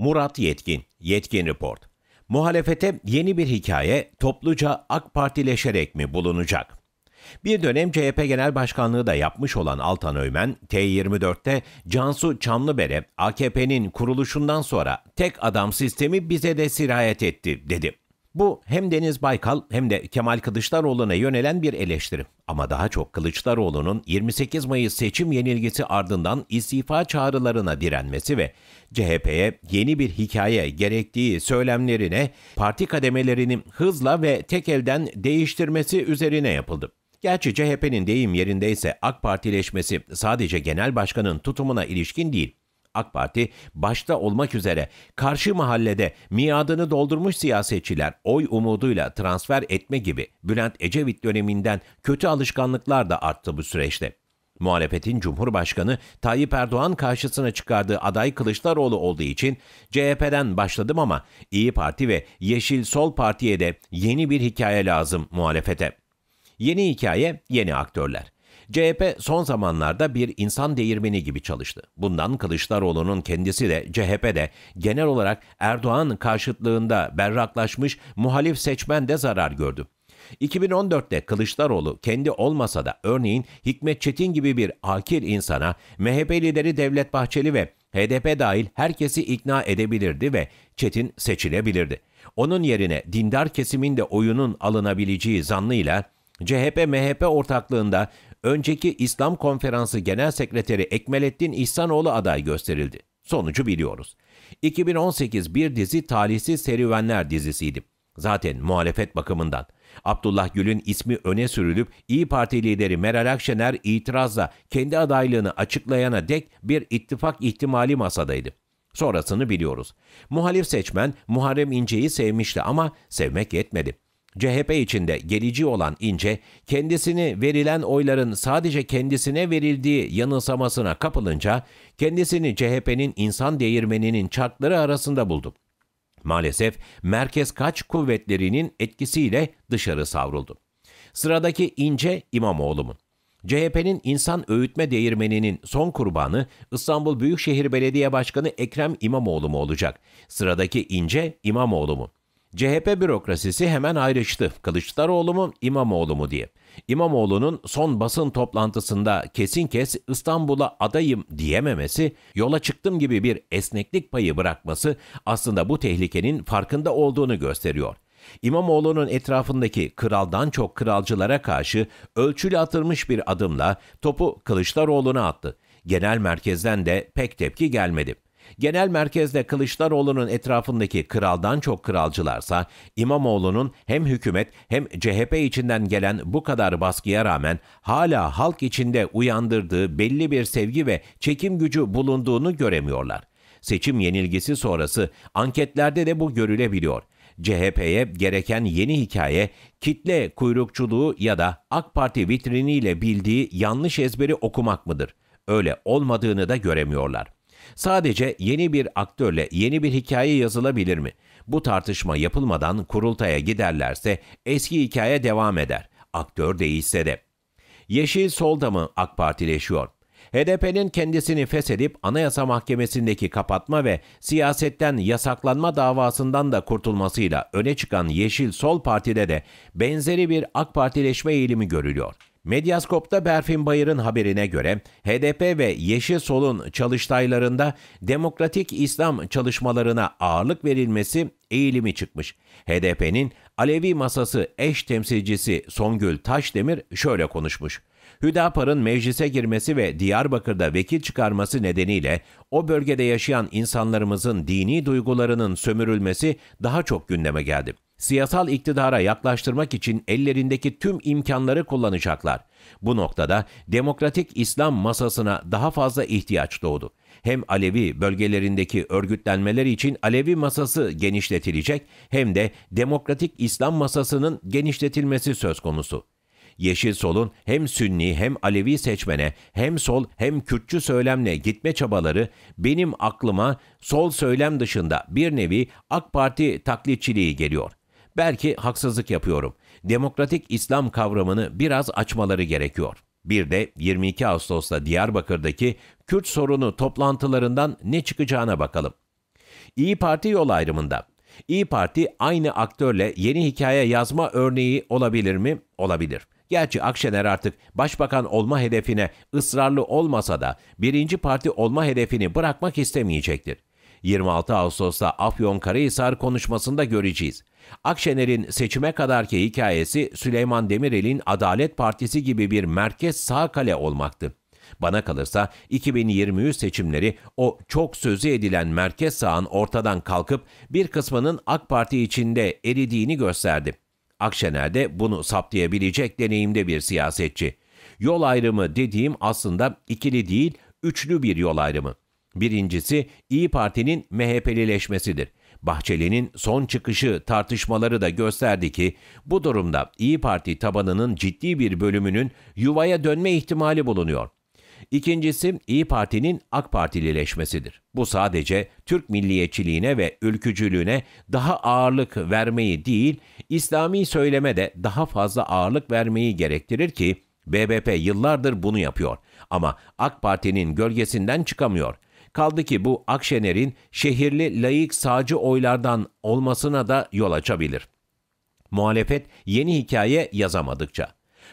Murat Yetkin, Yetkin Report. Muhalefete yeni bir hikaye topluca AK Partileşerek mi bulunacak? Bir dönem CHP Genel Başkanlığı da yapmış olan Altan Öymen, T24'te Cansu Çamlıbere, AKP'nin kuruluşundan sonra tek adam sistemi bize de sirayet etti dedi. Bu hem Deniz Baykal hem de Kemal Kılıçdaroğlu'na yönelen bir eleştiri. Ama daha çok Kılıçdaroğlu'nun 28 Mayıs seçim yenilgisi ardından istifa çağrılarına direnmesi ve CHP'ye yeni bir hikaye gerektiği söylemlerine parti kademelerini hızla ve tek elden değiştirmesi üzerine yapıldı. Gerçi CHP'nin deyim yerindeyse AK Partileşmesi sadece genel başkanın tutumuna ilişkin değil, AK Parti başta olmak üzere karşı mahallede miadını doldurmuş siyasetçiler oy umuduyla transfer etme gibi Bülent Ecevit döneminden kötü alışkanlıklar da arttı bu süreçte. Muhalefetin Cumhurbaşkanı Tayyip Erdoğan karşısına çıkardığı aday Kılıçdaroğlu olduğu için CHP'den başladım ama İyi Parti ve Yeşil Sol Parti'ye de yeni bir hikaye lazım muhalefete. Yeni hikaye, yeni aktörler. CHP son zamanlarda bir insan değirmeni gibi çalıştı. Bundan Kılıçdaroğlu'nun kendisi de CHP de genel olarak Erdoğan karşıtlığında berraklaşmış muhalif seçmen de zarar gördü. 2014'te Kılıçdaroğlu kendi olmasa da örneğin Hikmet Çetin gibi bir akil insana MHP lideri Devlet Bahçeli ve HDP dahil herkesi ikna edebilirdi ve Çetin seçilebilirdi. Onun yerine dindar kesimin de oyunun alınabileceği zannıyla CHP-MHP ortaklığında önceki İslam Konferansı Genel Sekreteri Ekmelettin İhsanoğlu aday gösterildi. Sonucu biliyoruz. 2018 bir dizi talihsiz serüvenler dizisiydi. Zaten muhalefet bakımından. Abdullah Gül'ün ismi öne sürülüp İyi Parti lideri Meral Akşener itirazla kendi adaylığını açıklayana dek bir ittifak ihtimali masadaydı. Sonrasını biliyoruz. Muhalif seçmen Muharrem İnce'yi sevmişti ama sevmek yetmedi. CHP içinde gelici olan İnce, kendisini verilen oyların sadece kendisine verildiği yanılsamasına kapılınca kendisini CHP'nin insan değirmeninin çarkları arasında buldu. Maalesef merkez kaç kuvvetlerinin etkisiyle dışarı savruldu. Sıradaki İnce İmamoğlu'mun. CHP'nin insan öğütme değirmeninin son kurbanı İstanbul Büyükşehir Belediye Başkanı Ekrem İmamoğlu mu olacak? Sıradaki İnce İmamoğlu mu? CHP bürokrasisi hemen ayrıştı. Kılıçdaroğlu mu, İmamoğlu mu diye. İmamoğlu'nun son basın toplantısında kesin kes İstanbul'a adayım diyememesi, yola çıktım gibi bir esneklik payı bırakması aslında bu tehlikenin farkında olduğunu gösteriyor. İmamoğlu'nun etrafındaki kraldan çok kralcılara karşı ölçülü atılmış bir adımla topu Kılıçdaroğlu'na attı. Genel merkezden de pek tepki gelmedi. Genel merkezde Kılıçdaroğlu'nun etrafındaki kraldan çok kralcılarsa İmamoğlu'nun hem hükümet hem CHP içinden gelen bu kadar baskıya rağmen hala halk içinde uyandırdığı belli bir sevgi ve çekim gücü bulunduğunu göremiyorlar. Seçim yenilgisi sonrası anketlerde de bu görülebiliyor. CHP'ye gereken yeni hikaye kitle kuyrukçuluğu ya da AK Parti vitriniyle bildiği yanlış ezberi okumak mıdır? Öyle olmadığını da göremiyorlar. Sadece yeni bir aktörle yeni bir hikaye yazılabilir mi? Bu tartışma yapılmadan kurultaya giderlerse eski hikaye devam eder. Aktör değişse de. Yeşil solda mı AK Partileşiyor? HDP'nin kendisini feshedip Anayasa Mahkemesi'ndeki kapatma ve siyasetten yasaklanma davasından da kurtulmasıyla öne çıkan Yeşil Sol Parti'de de benzeri bir AK Partileşme eğilimi görülüyor. Medyaskop'ta Berfin Bayır'ın haberine göre HDP ve Yeşil Sol'un çalıştaylarında demokratik İslam çalışmalarına ağırlık verilmesi eğilimi çıkmış. HDP'nin Alevi masası eş temsilcisi Songül Taşdemir şöyle konuşmuş. Hüdapar'ın meclise girmesi ve Diyarbakır'da vekil çıkarması nedeniyle o bölgede yaşayan insanlarımızın dini duygularının sömürülmesi daha çok gündeme geldi siyasal iktidara yaklaştırmak için ellerindeki tüm imkanları kullanacaklar. Bu noktada demokratik İslam masasına daha fazla ihtiyaç doğdu. Hem Alevi bölgelerindeki örgütlenmeler için Alevi masası genişletilecek hem de demokratik İslam masasının genişletilmesi söz konusu. Yeşil Sol'un hem Sünni hem Alevi seçmene hem sol hem Kürtçü söylemle gitme çabaları benim aklıma sol söylem dışında bir nevi AK Parti taklitçiliği geliyor. Belki haksızlık yapıyorum. Demokratik İslam kavramını biraz açmaları gerekiyor. Bir de 22 Ağustos'ta Diyarbakır'daki Kürt sorunu toplantılarından ne çıkacağına bakalım. İyi Parti yol ayrımında. İyi Parti aynı aktörle yeni hikaye yazma örneği olabilir mi? Olabilir. Gerçi Akşener artık başbakan olma hedefine ısrarlı olmasa da birinci parti olma hedefini bırakmak istemeyecektir. 26 Ağustos'ta Afyon Afyonkarahisar konuşmasında göreceğiz. Akşener'in seçime kadarki hikayesi Süleyman Demirel'in Adalet Partisi gibi bir merkez sağ kale olmaktı. Bana kalırsa 2023 seçimleri o çok sözü edilen merkez sağın ortadan kalkıp bir kısmının AK Parti içinde eridiğini gösterdi. Akşener de bunu saptayabilecek deneyimde bir siyasetçi. Yol ayrımı dediğim aslında ikili değil, üçlü bir yol ayrımı. Birincisi İyi Parti'nin MHP'lileşmesidir. Bahçeli'nin son çıkışı tartışmaları da gösterdi ki bu durumda İyi Parti tabanının ciddi bir bölümünün yuvaya dönme ihtimali bulunuyor. İkincisi İyi Parti'nin AK Partilileşmesidir. Bu sadece Türk milliyetçiliğine ve ülkücülüğüne daha ağırlık vermeyi değil, İslami söyleme de daha fazla ağırlık vermeyi gerektirir ki BBP yıllardır bunu yapıyor ama AK Parti'nin gölgesinden çıkamıyor.'' Kaldı ki bu Akşener'in şehirli layık sağcı oylardan olmasına da yol açabilir. Muhalefet yeni hikaye yazamadıkça.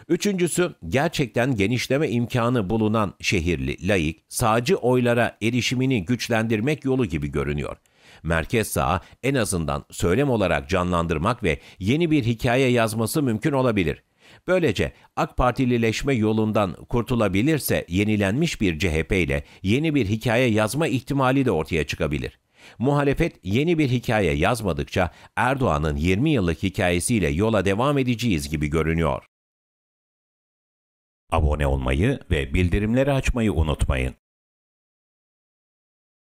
Üçüncüsü gerçekten genişleme imkanı bulunan şehirli, layık, sağcı oylara erişimini güçlendirmek yolu gibi görünüyor. Merkez sağa en azından söylem olarak canlandırmak ve yeni bir hikaye yazması mümkün olabilir. Böylece AK Partilileşme yolundan kurtulabilirse yenilenmiş bir CHP ile yeni bir hikaye yazma ihtimali de ortaya çıkabilir. Muhalefet yeni bir hikaye yazmadıkça Erdoğan'ın 20 yıllık hikayesiyle yola devam edeceğiz gibi görünüyor. Abone olmayı ve bildirimleri açmayı unutmayın.